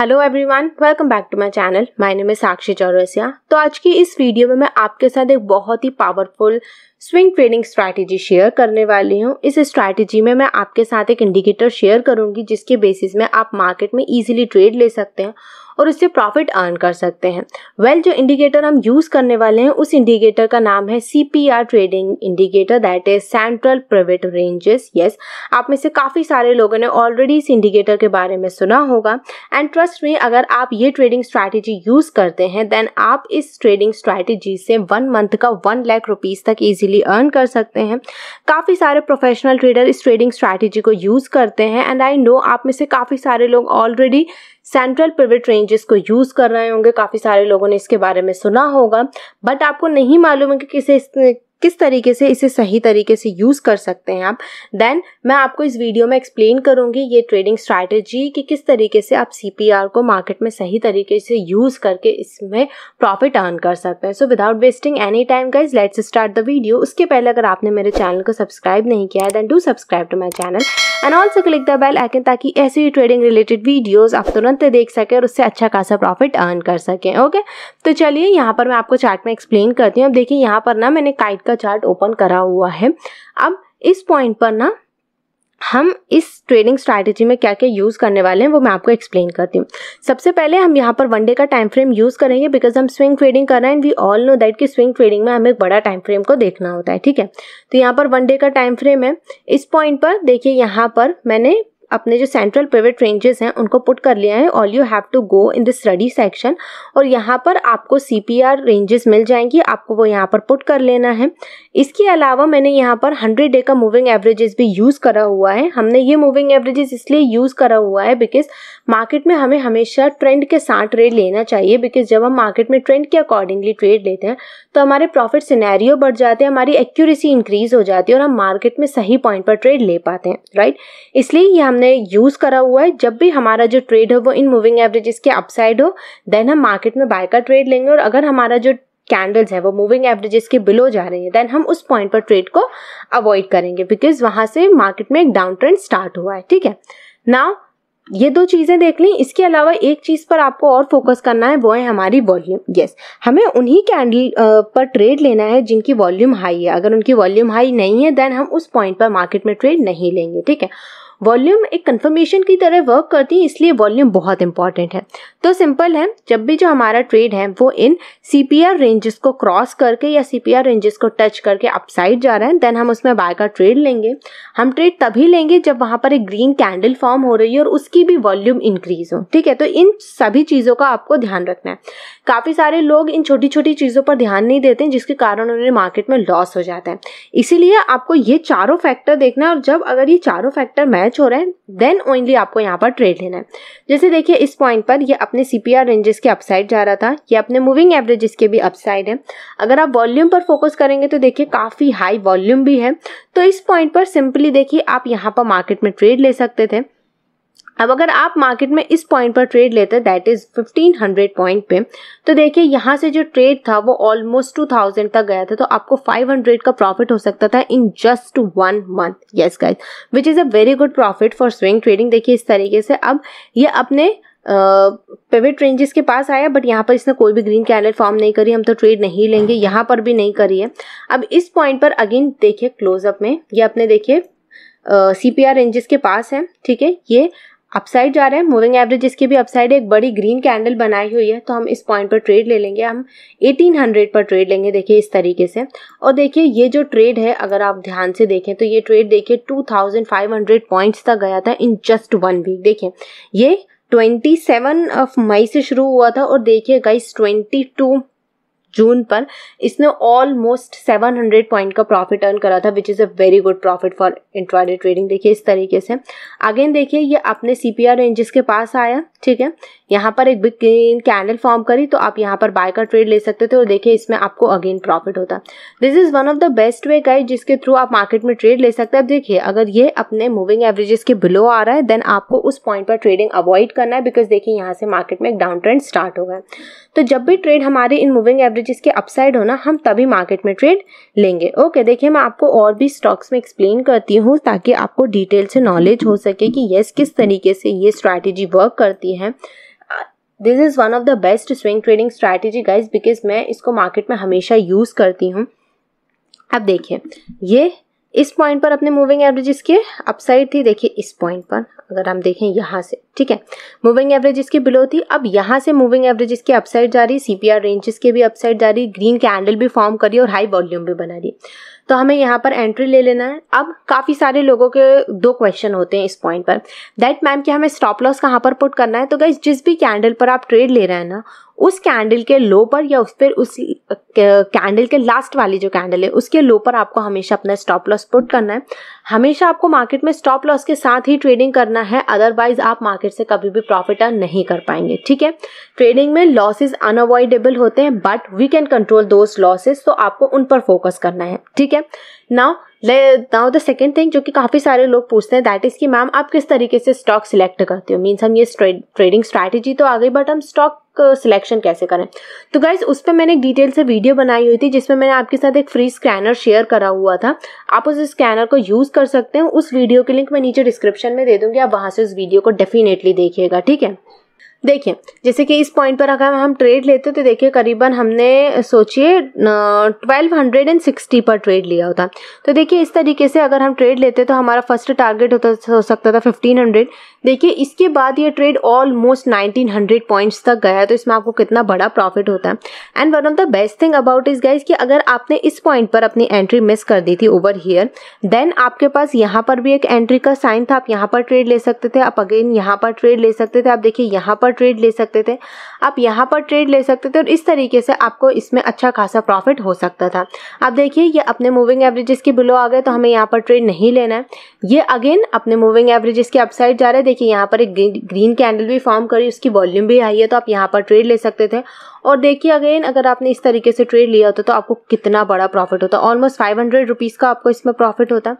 hello everyone welcome back to my channel my name है साक्षी चौरसिया तो आज की इस वीडियो में मैं आपके साथ एक बहुत ही powerful swing trading strategy share करने वाली हूँ इस स्ट्रैटेजी में मैं आपके साथ एक इंडिकेटर शेयर करूँगी जिसके बेसिस में आप मार्केट में इजीली ट्रेड ले सकते हैं और उससे प्रॉफिट अर्न कर सकते हैं वेल well, जो इंडिकेटर हम यूज़ करने वाले हैं उस इंडिकेटर का नाम है C trading indicator that is central pivot ranges yes आप में से काफ़ी सारे लोगों ने ऑलरेडी इस इंडिकेटर के बारे में सुना होगा एंड ट्रस्ट में अगर आप ये ट्रेडिंग स्ट्रैटेजी यूज़ करते हैं देन आप इस ट्रेडिंग स्ट्रैटेजी से वन मंथ का वन लैख रुपीज़ तक ईजिली अर्न कर सकते हैं काफ़ी सारे प्रोफेशनल ट्रेडर इस ट्रेडिंग स्ट्रैटेजी को यूज़ करते हैं एंड आई नो आप में से काफ़ी सारे लोग ऑलरेडी सेंट्रल प्रिविट रेंजेस को यूज़ कर रहे होंगे काफ़ी सारे लोगों ने इसके बारे में सुना होगा बट आपको नहीं मालूम है कि किसे किस तरीके से इसे सही तरीके से यूज़ कर सकते हैं आप देन मैं आपको इस वीडियो में एक्सप्लेन करूँगी ये ट्रेडिंग स्ट्रैटेजी कि किस तरीके से आप सी को मार्केट में सही तरीके से यूज़ करके इसमें प्रॉफिट अर्न कर सकते हैं so without wasting any time guys let's start the video उसके पहले अगर आपने मेरे चैनल को सब्सक्राइब नहीं किया है then do subscribe to my channel and also click the bell icon ताकि ऐसी ही ट्रेडिंग रिलेटेड वीडियोज़ आप तुरंत देख सकें और उससे अच्छा खासा प्रॉफिट अर्न कर सकें ओके तो चलिए यहाँ पर मैं आपको चार्ट में एक्सप्लेन करती हूँ अब देखिए यहाँ पर ना मैंने काइट का चार्ट ओपन करा हुआ है अब इस पॉइंट पर ना हम इस ट्रेडिंग स्ट्रैटेजी में क्या क्या यूज़ करने वाले हैं वो मैं आपको एक्सप्लेन करती हूँ सबसे पहले हम यहाँ पर वनडे का टाइम फ्रेम यूज़ करेंगे बिकॉज हम स्विंग ट्रेडिंग कर रहे हैं and we all know that कि स्विंग ट्रेडिंग में हमें बड़ा टाइम फ्रेम को देखना होता है ठीक है तो यहाँ पर वनडे का टाइम फ्रेम है इस पॉइंट पर देखिए यहाँ पर मैंने अपने जो सेंट्रल प्राइवेट रेंजेस हैं उनको पुट कर लिया है all you have to go in the study section और यहाँ पर आपको सी पी आर रेंजेस मिल जाएंगी आपको वो यहाँ पर पुट कर लेना है इसके अलावा मैंने यहाँ पर हंड्रेड डे का मूविंग एवरेजेस भी यूज़ करा हुआ है हमने ये मूविंग एवरेजेस इसलिए यूज़ करा हुआ है बिकॉज मार्केट में हमें हमेशा ट्रेंड के साथ ट्रेड लेना चाहिए बिकॉज जब हम मार्केट में ट्रेंड के अकॉर्डिंगली ट्रेड लेते हैं तो हमारे प्रॉफिट सिनेरियो बढ़ जाते हैं हमारी एक्यूरेसी इंक्रीज़ हो जाती है और हम मार्केट में सही पॉइंट पर ट्रेड ले पाते हैं राइट इसलिए ये हमने हमने यूज़ करा हुआ है जब भी हमारा जो ट्रेड है वो इन मूविंग एवरेजेस के अपसाइड हो देन हम मार्केट में बाय का ट्रेड लेंगे और अगर हमारा जो कैंडल्स है वो मूविंग एवरेजेस के बिलो जा रही है देन हम उस पॉइंट पर ट्रेड को अवॉइड करेंगे बिकॉज वहाँ से मार्केट में एक डाउन ट्रेंड स्टार्ट हुआ है ठीक है नाउ ये दो चीज़ें देख लें इसके अलावा एक चीज़ पर आपको और फोकस करना है वो है हमारी वॉल्यूम यस हमें उन्हीं कैंडल पर ट्रेड लेना है जिनकी वॉल्यूम हाई है अगर उनकी वॉल्यूम हाई नहीं है देन हम उस पॉइंट पर मार्केट में ट्रेड नहीं लेंगे ठीक है वॉल्यूम एक कन्फर्मेशन की तरह वर्क करती है इसलिए वॉल्यूम बहुत इंपॉर्टेंट है तो सिंपल है जब भी जो हमारा ट्रेड है वो इन सी पी आर रेंजेस को क्रॉस करके या सी पी आर रेंजेस को टच करके अपसाइड जा रहे हैं देन हम उसमें बाय का ट्रेड लेंगे हम ट्रेड तभी लेंगे जब वहाँ पर एक ग्रीन कैंडल फॉर्म हो रही है और उसकी भी वॉल्यूम इंक्रीज हो ठीक है तो इन सभी चीज़ों का आपको ध्यान रखना है काफ़ी सारे लोग इन छोटी छोटी चीज़ों पर ध्यान नहीं देते हैं जिसके कारण उन्हें मार्केट में लॉस हो जाता है इसीलिए आपको ये चारों फैक्टर देखना है और जब अगर ये चारों फैक्टर मैच टच हो रहा है देन ओनली आपको यहाँ पर ट्रेड लेना है जैसे देखिए इस पॉइंट पर ये अपने सी पी आर रेंजेस के अपसाइड जा रहा था ये अपने मूविंग एवरेजेस के भी अपसाइड है अगर आप वॉल्यूम पर फोकस करेंगे तो देखिए काफ़ी हाई वॉल्यूम भी है तो इस पॉइंट पर सिंपली देखिए आप यहाँ पर मार्केट में ट्रेड ले सकते थे अब अगर आप मार्केट में इस पॉइंट पर ट्रेड लेते हैं दैट इज 1500 पॉइंट पे तो देखिए यहाँ से जो ट्रेड था वो ऑलमोस्ट 2000 तक गया था तो आपको 500 का प्रॉफिट हो सकता था in just one month yes guys which is a very good profit for swing trading देखिए इस तरीके से अब ये अपने uh, रेंजेस के पास आया बट यहाँ पर इसने कोई भी ग्रीन कैंडल फॉर्म नहीं करी हम तो ट्रेड नहीं लेंगे यहाँ पर भी नहीं करी है अब इस पॉइंट पर अगेन देखिए क्लोजअप में ये अपने देखिए सी पी आर रेंजेस के पास है ठीक है ये अपसाइड जा रहे हैं मूविंग एवरेज इसकी भी अपसाइड एक बड़ी ग्रीन कैंडल बनाई हुई है तो हम इस पॉइंट पर ट्रेड ले लेंगे हम 1800 पर ट्रेड लेंगे देखिए इस तरीके से और देखिए ये जो ट्रेड है अगर आप ध्यान से देखें तो ये ट्रेड देखिए 2500 पॉइंट्स तक गया था इन जस्ट वन वीक देखिए ये 27 ऑफ मई से शुरू हुआ था और देखिए गाइस 22 जून पर इसने ऑलमोस्ट 700 पॉइंट का प्रॉफिट अर्न करा था which is a very good profit for intraday trading देखिए इस तरीके से अगेन देखिए ये अपने सी पी आर के पास आया ठीक है यहाँ पर एक बिग ग्रीन कैंडल फॉर्म करी तो आप यहाँ पर बाय का ट्रेड ले सकते थे और देखिए इसमें आपको अगेन प्रॉफिट होता this is one of the best way guide जिसके थ्रू आप मार्केट में ट्रेड ले सकते हैं अब देखिए अगर ये अपने मूविंग एवरेजेस के बिलो आ रहा है देन आपको उस पॉइंट पर ट्रेडिंग अवॉइड करना है बिकॉज देखिए यहाँ से मार्केट में एक डाउन ट्रेंड स्टार्ट होगा तो जब भी ट्रेड हमारे इन मूविंग एवरेज एवरेजेस के अपसाइड होना हम तभी मार्केट में ट्रेड लेंगे ओके देखिए मैं आपको और भी स्टॉक्स में एक्सप्लेन करती हूँ ताकि आपको डिटेल से नॉलेज हो सके कि यस किस तरीके से ये स्ट्रैटेजी वर्क करती है this is one of the best swing trading strategy guys because मैं इसको मार्केट में हमेशा यूज़ करती हूँ अब देखिए ये इस पॉइंट पर अपने मूविंग एवरेजेस के अपसाइड थी देखिए इस पॉइंट पर अगर हम देखें यहाँ से ठीक है मूविंग एवरेज इसकी बिलो थी अब यहाँ से मूविंग एवरेज इसकी अपसाइड जा रही है सीपीआर रेंजेस के भी अपसाइड जा रही है ग्रीन कैंडल भी फॉर्म करी और हाई वॉल्यूम भी बना रही है तो हमें यहाँ पर एंट्री ले लेना है अब काफ़ी सारे लोगों के दो क्वेश्चन होते हैं इस पॉइंट पर दैट मैम कि हमें स्टॉप लॉस कहाँ पर पुट करना है तो गाइज जिस भी कैंडल पर आप ट्रेड ले रहे हैं ना उस कैंडल के लो पर या उस पर उस कैंडल के लास्ट वाली जो कैंडल है उसके लो पर आपको हमेशा अपना स्टॉप लॉस पुट करना है हमेशा आपको मार्केट में स्टॉप लॉस के साथ ही ट्रेडिंग करना है अदरवाइज आप मार्केट से कभी भी प्रॉफिट अर्न नहीं कर पाएंगे ठीक है ट्रेडिंग में लॉसेज अनअवॉइडेबल होते हैं but we can control those losses तो आपको उन पर फोकस करना है ठीक है है now now the second thing जो कि काफ़ी सारे लोग पूछते हैं दैट इज़ कि मैम आप किस तरीके से स्टॉक सिलेक्ट करते हो मीन्स हम ये ट्रेडिंग स्ट्रैटेजी तो आ गई बट हम स्टॉक सिलेक्शन uh, कैसे करें तो गाइज उस पर मैंने एक डिटेल से वीडियो बनाई हुई थी जिसमें मैंने आपके साथ एक फ्री स्कैनर शेयर करा हुआ था आप उस स्कैनर को यूज़ कर सकते हैं उस वीडियो के लिंक मैं नीचे डिस्क्रिप्शन में दे दूंगी आप वहाँ से उस वीडियो को डेफिनेटली देखिएगा ठीक है देखिए जैसे कि इस पॉइंट पर अगर हम ट्रेड लेते तो देखिए करीबन हमने सोचिए ट्वेल्व हंड्रेड एंड सिक्सटी पर ट्रेड लिया होता तो देखिए इस तरीके से अगर हम ट्रेड लेते तो हमारा फर्स्ट टारगेट होता हो सकता था फिफ्टीन हंड्रेड देखिए इसके बाद ये ट्रेड ऑलमोस्ट 1900 पॉइंट्स तक गया तो इसमें आपको कितना बड़ा प्रॉफिट होता है and one of the best thing about is guys कि अगर आपने इस पॉइंट पर अपनी एंट्री मिस कर दी थी ओवर हियर देन आपके पास यहाँ पर भी एक एंट्री का साइन था आप यहाँ पर ट्रेड ले सकते थे आप अगेन यहाँ पर ट्रेड ले सकते थे आप देखिए यहाँ पर ट्रेड ले सकते थे आप यहाँ पर ट्रेड ले सकते थे और इस तरीके से आपको इसमें अच्छा खासा प्रॉफिट हो सकता था आप देखिए ये अपने मूविंग एवरेजेस के बिलो आ गए तो हमें यहाँ पर ट्रेड नहीं लेना है ये अगेन अपने मूविंग एवरेजेस के अपसाइड जा रहे देखिए यहाँ पर एक ग्रीन कैंडल भी फॉर्म करी उसकी वॉल्यूम भी आई है तो आप यहाँ पर ट्रेड ले सकते थे और देखिए अगेन अगर आपने इस तरीके से ट्रेड लिया होता तो आपको कितना बड़ा प्रॉफिट होता ऑलमोस्ट फाइव हंड्रेड रुपीज़ का आपको इसमें प्रॉफिट होता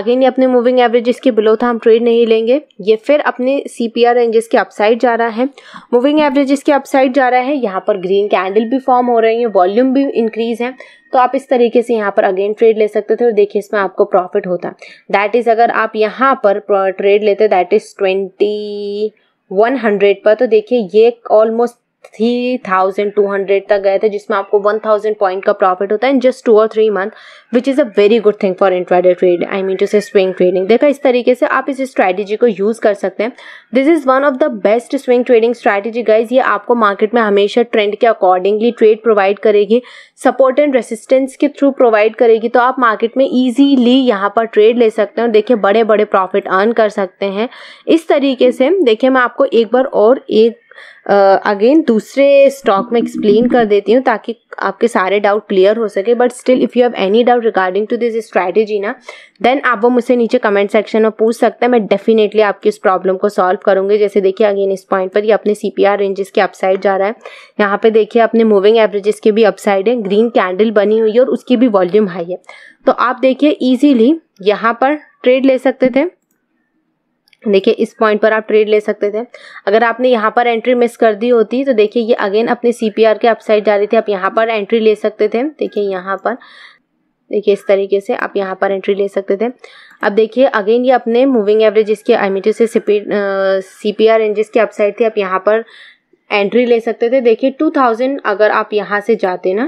अगेन ये अपने मूविंग एवरेजेस के बिलो था हम ट्रेड नहीं लेंगे ये फिर अपने सी पी आर रेंजेस के अपसाइड जा रहा है मूविंग एवरेजेस के अपसाइड जा रहा है यहाँ पर ग्रीन कैंडल भी फॉर्म हो रही है वॉल्यूम भी इंक्रीज़ है तो आप इस तरीके से यहाँ पर अगेन ट्रेड ले सकते थे और देखिए इसमें आपको प्रॉफिट होता दैट इज़ अगर आप यहाँ पर ट्रेड लेते that is twenty one hundred पर तो देखिए ये almost three thousand two hundred तक गए थे जिसमें आपको वन थाउजेंड पॉइंट का प्रॉफिट होता है इन जस्ट टू और three month which is a very good thing for intraday trade I mean to say swing trading देखा इस तरीके से आप इस स्ट्रैटेजी को यूज़ कर सकते हैं this is one of the best swing trading strategy guys ये आपको मार्केट में हमेशा ट्रेंड के अकॉर्डिंगली ट्रेड प्रोवाइड करेगी सपोर्ट एंड रेसिस्टेंस के थ्रू प्रोवाइड करेगी तो आप मार्केट में ईजीली यहाँ पर ट्रेड ले सकते हैं और देखिए बड़े बड़े प्रॉफिट अर्न कर सकते हैं इस तरीके से देखिए मैं आपको एक बार और एक अगेन uh, दूसरे स्टॉक में एक्सप्लेन कर देती हूँ ताकि आपके सारे डाउट क्लियर हो सके but still if you have any doubt regarding to this स्ट्रैटेजी ना देन आप वो मुझसे नीचे कमेंट सेक्शन में पूछ सकते हैं मैं डेफिनेटली आपकी इस प्रॉब्लम को सॉल्व करूँगी जैसे देखिए अगेन इस पॉइंट पर ये अपने सी पी आर रेंजेस के अपसाइड जा रहा है यहाँ पे देखिए अपने मूविंग एवरेजेस के भी अपसाइड है ग्रीन कैंडल बनी हुई है और उसकी भी वॉल्यूम हाई है तो आप देखिए ईजीली यहाँ पर ट्रेड ले सकते थे देखिए इस पॉइंट पर आप ट्रेड ले सकते थे अगर आपने यहाँ पर एंट्री मिस कर दी होती तो देखिए ये अगेन अपने सी के अपसाइड जा रही थी आप यहाँ पर एंट्री ले सकते थे देखिए यहाँ पर देखिए इस तरीके से आप यहाँ पर एंट्री ले सकते थे अब देखिए अगेन ये अपने मूविंग एवरेज इसके आई से सी पी आर रेंजेस की अपसाइड थी आप यहाँ पर एंट्री ले सकते थे देखिए टू थाउजेंड अगर आप यहाँ से जाते ना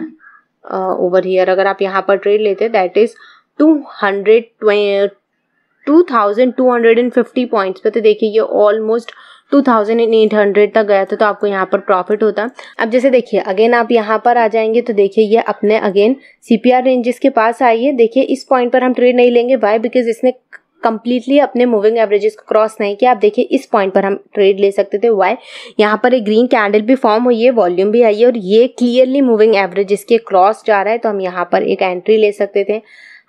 ओवर हीयर अगर आप यहाँ पर ट्रेड लेते that is two hundred 2250 points पे तो देखिए ये ऑलमोस्ट 2800 तक गया था तो आपको यहाँ पर प्रॉफिट होता अब जैसे देखिए अगेन आप यहाँ पर आ जाएंगे तो देखिए ये अपने अगेन सीपीआर रेंजेस के पास आइए देखिए इस पॉइंट पर हम ट्रेड नहीं लेंगे वाई बिकॉज इसने कम्प्लीटली अपने मूविंग एवरेजेस को क्रॉस नहीं किया आप देखिए इस पॉइंट पर हम ट्रेड ले सकते थे वाई यहाँ पर एक ग्रीन कैंडल भी फॉर्म हुई है वॉल्यूम भी आई है और ये क्लियरली मूविंग एवरेजेस के क्रॉस जा रहा है तो हम यहाँ पर एक एंट्री ले सकते थे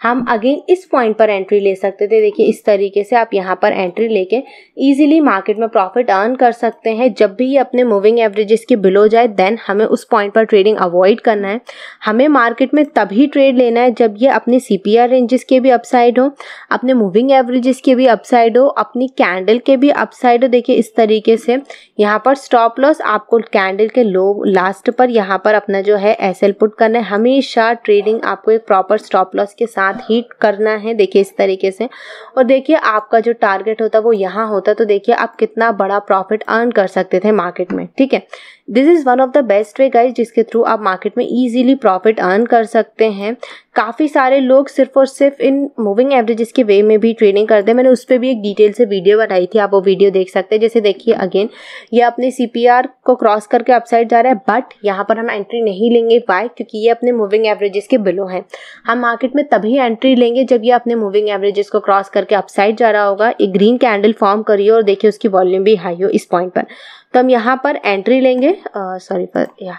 हम अगेन इस पॉइंट पर एंट्री ले सकते थे देखिए इस तरीके से आप यहाँ पर एंट्री लेके इजीली मार्केट में प्रॉफिट अर्न कर सकते हैं जब भी ये अपने मूविंग एवरेजेस के बिलो जाए देन हमें उस पॉइंट पर ट्रेडिंग अवॉइड करना है हमें मार्केट में तभी ट्रेड लेना है जब ये अपने सी पी आर रेंजेस के भी अपसाइड हो अपने मूविंग एवरेजेस के भी अपसाइड हो अपनी कैंडल के भी अपसाइड हो देखिए इस तरीके से यहाँ पर स्टॉप लॉस आपको कैंडल के लो लास्ट पर यहाँ पर अपना जो है एस एल पुट करना है हमेशा ट्रेडिंग आपको एक प्रॉपर स्टॉप लॉस के साथ साथ ही करना है देखिए इस तरीके से और देखिए आपका जो टारगेट होता है वो यहाँ होता तो देखिए आप कितना बड़ा प्रॉफिट अर्न कर सकते थे मार्केट में ठीक है this is one of the best way guys जिसके थ्रू आप मार्केट में ईजिली प्रॉफिट अर्न कर सकते हैं काफ़ी सारे लोग सिर्फ और सिर्फ इन मूविंग एवरेजेस के वे में भी ट्रेडिंग करते हैं मैंने उस पर भी एक डिटेल से वीडियो बनाई थी आप वो वीडियो देख सकते हैं जैसे देखिए अगेन ये अपने सी को क्रॉस करके अपसाइड जा रहा है बट यहाँ पर हम एंट्री नहीं लेंगे वाई क्योंकि ये अपने मूविंग एवरेजेस के बिलो हैं हम मार्केट में तभी ही एंट्री लेंगे जब ये अपने मूविंग एवरेजेस को क्रॉस करके अपसाइड जा रहा होगा एक ग्रीन कैंडल फॉर्म करिए और देखिए उसकी वॉल्यूम भी हाई हो इस पॉइंट पर तो हम यहाँ पर एंट्री लेंगे सॉरी पर या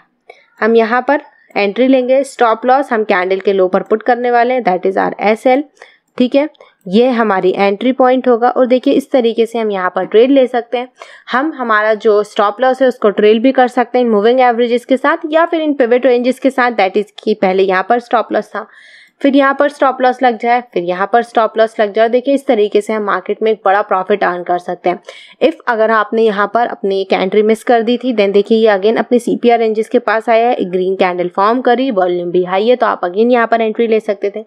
हम यहाँ पर एंट्री लेंगे स्टॉप लॉस हम कैंडल के लो पर पुट करने वाले हैं that is R S L ठीक है ये हमारी एंट्री पॉइंट होगा और देखिए इस तरीके से हम यहाँ पर ट्रेड ले सकते हैं हम हमारा जो स्टॉप लॉस है उसको ट्रेड भी कर सकते हैं इन मूविंग एवरेजेस के साथ या फिर इन पिवट रेंजेस के साथ दैट इज़ की पहले यहाँ पर स्टॉप लॉस था फिर यहाँ पर स्टॉप लॉस लग जाए फिर यहाँ पर स्टॉप लॉस लग जाए देखिए इस तरीके से हम मार्केट में एक बड़ा प्रॉफिट अर्न कर सकते हैं इफ़ अगर आपने यहाँ पर अपनी एक एंट्री मिस कर दी थी देन देखिए ये अगेन अपने सी पी रेंजेस के पास आया है ग्रीन कैंडल फॉर्म करी वॉल्यूम भी हाई है तो आप अगेन यहाँ पर एंट्री ले सकते थे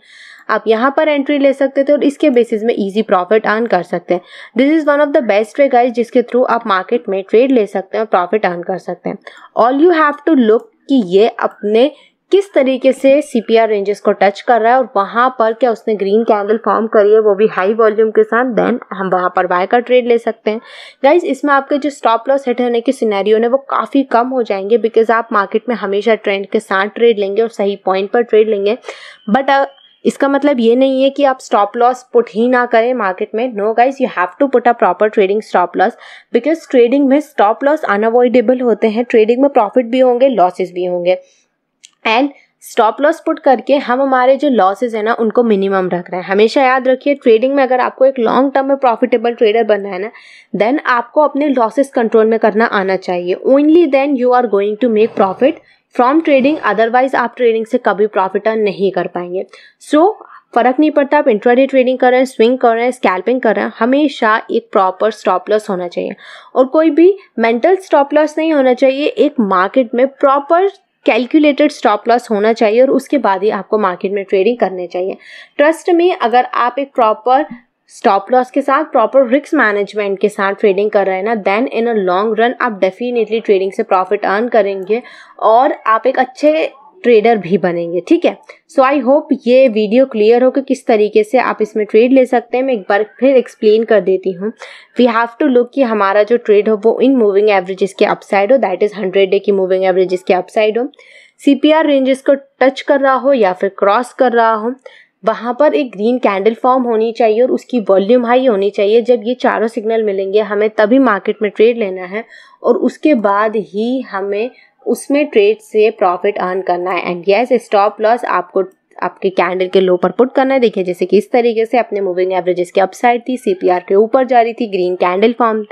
आप यहाँ पर एंट्री ले सकते थे और इसके बेसिस में ईजी प्रॉफिट अर्न कर सकते हैं this is one of the best way guys जिसके थ्रू आप मार्केट में ट्रेड ले सकते हैं और प्रॉफिट अर्न कर सकते हैं all you have to look कि ये अपने किस तरीके से सीपीआर रेंजेस को टच कर रहा है और वहां पर क्या उसने ग्रीन कैंडल फॉर्म करी है वो भी हाई वॉल्यूम के साथ देन हम वहां पर बाय का ट्रेड ले सकते हैं गाइज इसमें आपके जो स्टॉप लॉस हिट होने के सिनेरियो ने वो काफ़ी कम हो जाएंगे बिकॉज आप मार्केट में हमेशा ट्रेंड के साथ ट्रेड लेंगे और सही पॉइंट पर ट्रेड लेंगे बट uh, इसका मतलब ये नहीं है कि आप स्टॉप लॉस पुट ही ना करें मार्केट में no guys you have to put a proper trading stop loss because trading में स्टॉप लॉस अनअवॉइडेबल होते हैं ट्रेडिंग में प्रॉफिट भी होंगे लॉसेस भी होंगे एंड स्टॉप लॉस पुट करके हम हमारे जो लॉसेज है ना उनको मिनिमम रख रहे हैं हमेशा याद रखिए ट्रेडिंग में अगर आपको एक लॉन्ग टर्म में प्रॉफिटेबल ट्रेडर बनना है ना देन आपको अपने लॉसेज कंट्रोल में करना आना चाहिए only then you are going to make profit from trading otherwise आप ट्रेडिंग से कभी प्रॉफिट अर्न नहीं कर पाएंगे सो so, फर्क नहीं पड़ता आप इंट्राडे ट्रेडिंग कर रहे हैं स्विंग कर रहे हैं स्कैल्पिंग कर रहे हैं हमेशा एक प्रॉपर स्टॉप लॉस होना चाहिए और कोई भी मेंटल स्टॉप लॉस नहीं होना चाहिए एक मार्केट में प्रॉपर कैलकुलेटेड स्टॉप लॉस होना चाहिए और उसके बाद ही आपको मार्केट में ट्रेडिंग करनी चाहिए ट्रस्ट में अगर आप एक प्रॉपर स्टॉप लॉस के साथ प्रॉपर रिस्क मैनेजमेंट के साथ ट्रेडिंग कर रहे हैं ना then in a long run आप डेफिनेटली ट्रेडिंग से प्रॉफिट अर्न करेंगे और आप एक अच्छे ट्रेडर भी बनेंगे ठीक है सो आई होप ये वीडियो क्लियर हो कि किस तरीके से आप इसमें ट्रेड ले सकते हैं मैं एक बार फिर एक्सप्लेन कर देती हूँ वी हैव टू लुक कि हमारा जो ट्रेड हो वो इन मूविंग एवरेजेस के अपसाइड हो दैट इज़ हंड्रेड डे की मूविंग एवरेजेस के अपसाइड हो सी पी आर रेंजेस को टच कर रहा हो या फिर क्रॉस कर रहा हो वहाँ पर एक ग्रीन कैंडल फॉर्म होनी चाहिए और उसकी वॉल्यूम हाई होनी चाहिए जब ये चारों सिग्नल मिलेंगे हमें तभी मार्केट में ट्रेड लेना है और उसके बाद ही हमें उसमें ट्रेड से प्रॉफिट अर्न करना है एंड येस स्टॉप लॉस आपको आपके कैंडल के लो पर पुट करना है देखिए जैसे कि इस तरीके से अपने मूविंग एवरेजेस की अपसाइड थी सीपीआर के ऊपर जा रही थी ग्रीन कैंडल फॉर्म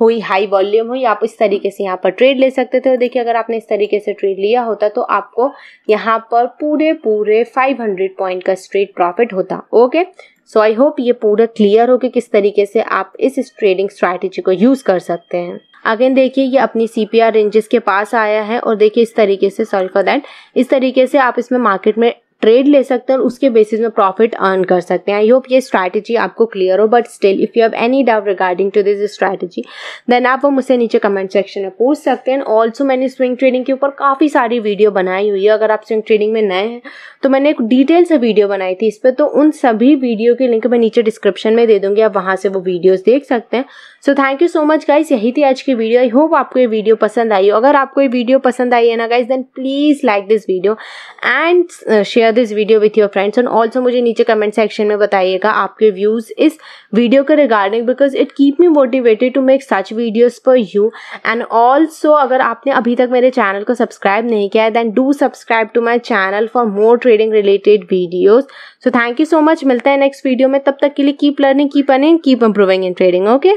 हुई हाई वॉल्यूम हुई आप इस तरीके से यहाँ पर ट्रेड ले सकते थे और देखिए अगर आपने इस तरीके से ट्रेड लिया होता तो आपको यहाँ पर पूरे पूरे 500 पॉइंट का स्ट्रेट प्रॉफिट होता ओके सो आई होप ये पूरा क्लियर हो कि किस तरीके से आप इस ट्रेडिंग स्ट्रैटेजी को यूज़ कर सकते हैं अगेन देखिए ये अपनी सी पी आर रेंजेस के पास आया है और देखिए इस तरीके से सॉरी फॉर दैट इस तरीके से आप इसमें मार्केट में ट्रेड ले सकते हैं और उसके बेसिस में प्रॉफिट अर्न कर सकते हैं आई होप ये स्ट्रैटेजी आपको क्लियर हो but still if you have any doubt regarding to this strategy then आप वो मुझसे नीचे कमेंट सेक्शन में पूछ सकते हैं ऑल्सो मैंने स्विंग ट्रेडिंग के ऊपर काफ़ी सारी वीडियो बनाई हुई है अगर आप स्विंग ट्रेडिंग में नए हैं तो मैंने एक डिटेल से वीडियो बनाई थी इस पर तो उन सभी वीडियो के लिंक मैं नीचे डिस्क्रिप्शन में दे दूँगी आप वहाँ से वो वीडियोज़ देख सकते हैं so thank you so much guys यही थी आज की वीडियो आई होप आपको ये वीडियो पसंद आई हो अगर आपको ये वीडियो पसंद आई है ना guys then please like this video and share share this video with your friends and also मुझे नीचे कमेंट सेक्शन में बताइएगा आपके व्यूज़ इस वीडियो के regarding because it keep me motivated to make such videos for you and also अगर आपने अभी तक मेरे चैनल को सब्सक्राइब नहीं किया है then do subscribe to my channel for more trading related videos so thank you so much मिलता है नेक्स्ट वीडियो में तब तक के लिए keep learning keep earning keep improving in trading okay